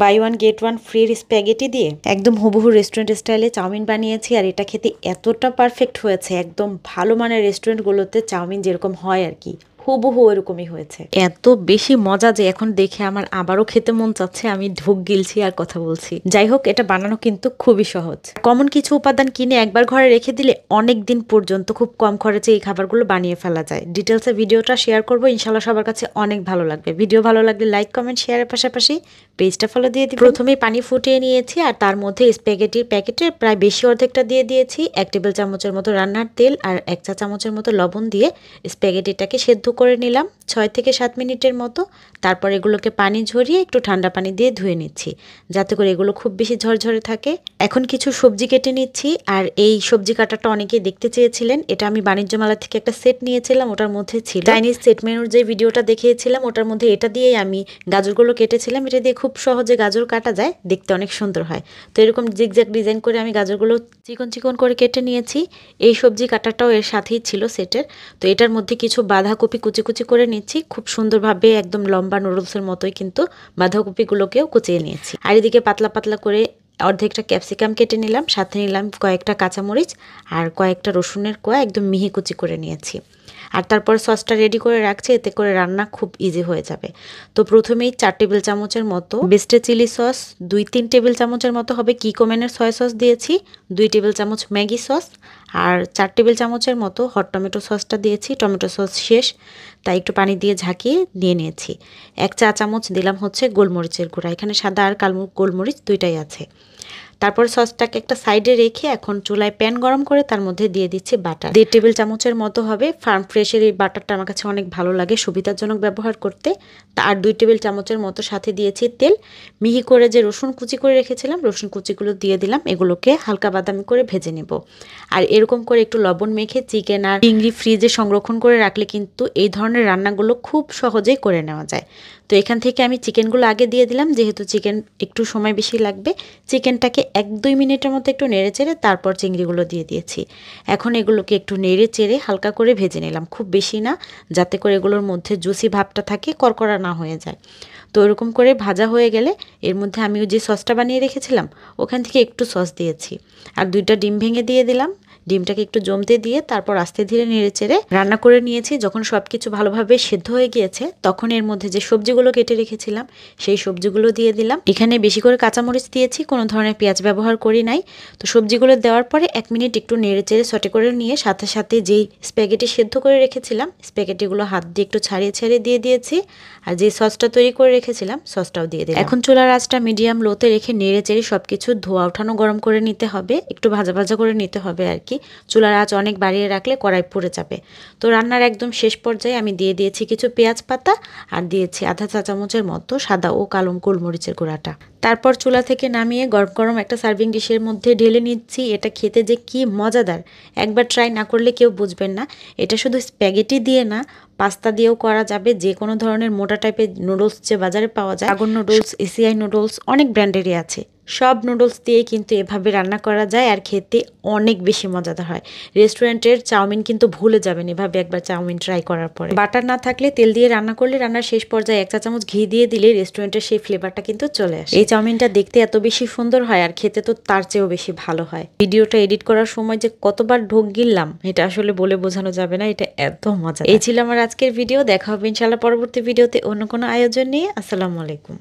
by one get one ফ্রির spaghetti দিয়ে একদম হুবহু রেস্টুরেন্ট স্টাইলে চাউমিন বানিয়েছি আর এটা খেতে এতটা পারফেক্ট হয়েছে একদম ভালো মানের রেস্টুরেন্টগুলোতে চাউমিন যেরকম হয় আর কি হুবহু এরকমই হয়েছে এত বেশি মজা যে এখন দেখে আমার আবারও খেতে মন চাচ্ছে আমি ঢোক গিলছি আর কথা বলছি যাই হোক এটা বানানো কিন্তু খুবই সহজ কমন কিছু উপাদান কিনে একবার ঘরে রেখে দিলে অনেক দিন পর্যন্ত খুব কম খরচে এই খাবারগুলো বানিয়ে ফেলা যায় ডিটেলসে ভিডিওটা শেয়ার করবো ইনশাল্লাহ সবার কাছে অনেক ভালো লাগবে ভিডিও ভালো লাগলে লাইক কমেন্ট শেয়ারের পাশাপাশি পেজটা ফলো দিয়ে দিই প্রথমেই পানি ফুটিয়ে নিয়েছি আর তার মধ্যে স্প্যাগেটির প্যাকেটের প্রায় বেশি অর্ধেকটা দিয়ে দিয়েছি এক টেবিল চামচের মতো রান্নার তেল আর এক চা চামচের মতো লবণ দিয়ে স্প্যাগেটিটাকে সেদ্ধ করে নিলাম ছয় থেকে সাত মিনিটের মতো তারপর এগুলোকে পানি ঝরিয়ে একটু ঠান্ডা পানি দিয়ে ধুয়ে নিচ্ছি যাতে করে এগুলো খুব বেশি ঝরঝরে থাকে এখন কিছু সবজি কেটে নিচ্ছি আর এই সবজি কাটাটা অনেকে দেখতে চেয়েছিলেন এটা আমি বাণিজ্য মেলা থেকে একটা সেট নিয়েছিলাম ওটার মধ্যে ছিল চাইনিজ সেট মেনুর যে ভিডিওটা দেখিয়েছিলাম ওটার মধ্যে এটা দিয়েই আমি গাজরগুলো কেটেছিলাম এটা দিয়ে খুব সহজে গাজর কাটা যায় দেখতে অনেক সুন্দর হয় তো এরকম জ্যাগ ডিজাইন করে আমি গাজরগুলো চিকন চিকন করে কেটে নিয়েছি এই সবজি কাটাটাও এর সাথেই ছিল সেটের তো এটার মধ্যে কিছু বাঁধাকপি কুচি কুচি করে নিচ্ছি খুব সুন্দরভাবে একদম লম্বা নুডলসের মতোই কিন্তু বাঁধাকপিগুলোকেও কুচিয়ে নিয়েছি আর এদিকে পাতলা পাতলা করে অর্ধেকটা ক্যাপসিকাম কেটে নিলাম সাথে নিলাম কয়েকটা কাঁচামরিচ আর কয়েকটা রসুনের কোয়া একদম মিহি কুচি করে নিয়েছি আর তারপর সসটা রেডি করে রাখছি এতে করে রান্না খুব ইজি হয়ে যাবে তো প্রথমেই চার টেবিল চামচের মতো বেস্টে চিলি সস দুই তিন টেবিল চামচের মতো হবে কিকোমেনের সয়া সস দিয়েছি দুই টেবিল চামচ ম্যাগি সস আর চার টেবিল চামচের মতো হট টমেটো সসটা দিয়েছি টমেটো সস শেষ তাই একটু পানি দিয়ে ঝাঁকিয়ে নিয়ে নিয়েছি এক চা চামচ দিলাম হচ্ছে গোলমরিচের গুঁড়া এখানে সাদা আর কাল গোলমরিচ দুইটাই আছে তারপর সসটাকে একটা সাইডে রেখে এখন চুলায় প্যান গরম করে তার মধ্যে দিয়ে দিচ্ছি বাটার দেড় টেবিল চামচের মতো হবে ফার্ম ফ্রেশের এই বাটারটা আমার কাছে অনেক ভালো লাগে সুবিধাজনক ব্যবহার করতে আর দুই টেবিল চামচের মতো সাথে দিয়েছি তেল মিহি করে যে রসুন কুচি করে রেখেছিলাম রসুন কুচিগুলো দিয়ে দিলাম এগুলোকে হালকা বাদামি করে ভেজে নেব আর এরকম করে একটু লবণ মেখে চিকেন আর চিংড়ি ফ্রিজে সংরক্ষণ করে রাখলে কিন্তু এই ধরনের রান্নাগুলো খুব সহজেই করে নেওয়া যায় তো এখান থেকে আমি চিকেনগুলো আগে দিয়ে দিলাম যেহেতু চিকেন একটু সময় বেশি লাগবে চিকেনটাকে এক দুই মিনিটের মতো একটু নেড়ে চেড়ে তারপর চিংড়িগুলো দিয়ে দিয়েছি এখন এগুলোকে একটু নেড়ে চেড়ে হালকা করে ভেজে নিলাম খুব বেশি না যাতে করে এগুলোর মধ্যে জুসি ভাবটা থাকে করকরা না হয়ে যায় তো এরকম করে ভাজা হয়ে গেলে এর মধ্যে আমি যে সসটা বানিয়ে রেখেছিলাম ওখান থেকে একটু সস দিয়েছি আর দুইটা ডিম ভেঙে দিয়ে দিলাম ডিমটাকে একটু জমতে দিয়ে তারপর আস্তে ধীরে নেড়ে চেড়ে রান্না করে নিয়েছি যখন সব কিছু ভালোভাবে সেদ্ধ হয়ে গিয়েছে তখন এর মধ্যে যে সবজিগুলো কেটে রেখেছিলাম সেই সবজিগুলো দিয়ে দিলাম এখানে বেশি করে কাঁচামরিচ দিয়েছি কোনো ধরনের পেঁয়াজ ব্যবহার করি নাই তো সবজিগুলো দেওয়ার পরে এক মিনিট একটু নেড়ে চেড়ে সটে করে নিয়ে সাথে সাথে যেই স্প্যাগেটি সেদ্ধ করে রেখেছিলাম স্প্যাগেটিগুলো হাত দিয়ে একটু ছাড়িয়ে ছাড়িয়ে দিয়ে দিয়েছি আর যে সসটা তৈরি করে রেখেছিলাম সসটাও দিয়ে দিই এখন চুলার আঁচটা মিডিয়াম লোতে রেখে নেড়ে চেড়ে সব কিছু ধোয়া ওঠানো গরম করে নিতে হবে একটু ভাজা ভাজা করে নিতে হবে আর কি চুলার আঁচ অনেক বাড়িয়ে রাখলে কড়াই পুড়ে যাবে তো রান্নার একদম শেষ পর্যায়ে আমি দিয়ে দিয়েছি কিছু পেঁয়াজ পাতা আর দিয়েছি আধা চা চামচের মতো সাদা ও কালো গোলমরিচের গুঁড়াটা তারপর চুলা থেকে নামিয়ে গরম গরম একটা সার্ভিং ডিশের মধ্যে ঢেলে নিচ্ছি এটা খেতে যে কি মজাদার একবার ট্রাই না করলে কেউ বুঝবেন না এটা শুধু স্প্যাগেটি দিয়ে না পাস্তা দিয়েও করা যাবে যে কোনো ধরনের মোটা টাইপের নুডলস যে বাজারে পাওয়া যায় আগুন নুডলস এসিআই নুডলস অনেক ব্র্যান্ডেরই আছে সব নুডলস দিয়ে কিন্তু এভাবে রান্না করা যায় আর খেতে অনেক বেশি মজাদার হয় রেস্টুরেন্টের চাউমিন কিন্তু ভুলে যাবেন এভাবে একবার চাউমিন ট্রাই করার পরে বাটার না থাকলে তেল দিয়ে রান্না করলে রান্নার শেষ পর্যায়ে এক চা চামচ ঘি দিয়ে দিলে রেস্টুরেন্টের সেই ফ্লেভারটা কিন্তু চলে আসে এই চাউমিনটা দেখতে এত বেশি সুন্দর হয় আর খেতে তো তার চেয়েও বেশি ভালো হয় ভিডিওটা এডিট করার সময় যে কতবার ঢোক গিললাম এটা আসলে বলে বোঝানো যাবে না এটা এত মজা এই ছিল আমার আজকের ভিডিও দেখা হবে ইনশাল্লাহ পরবর্তী ভিডিওতে অন্য কোনো আয়োজন নিয়ে আসসালামু আলাইকুম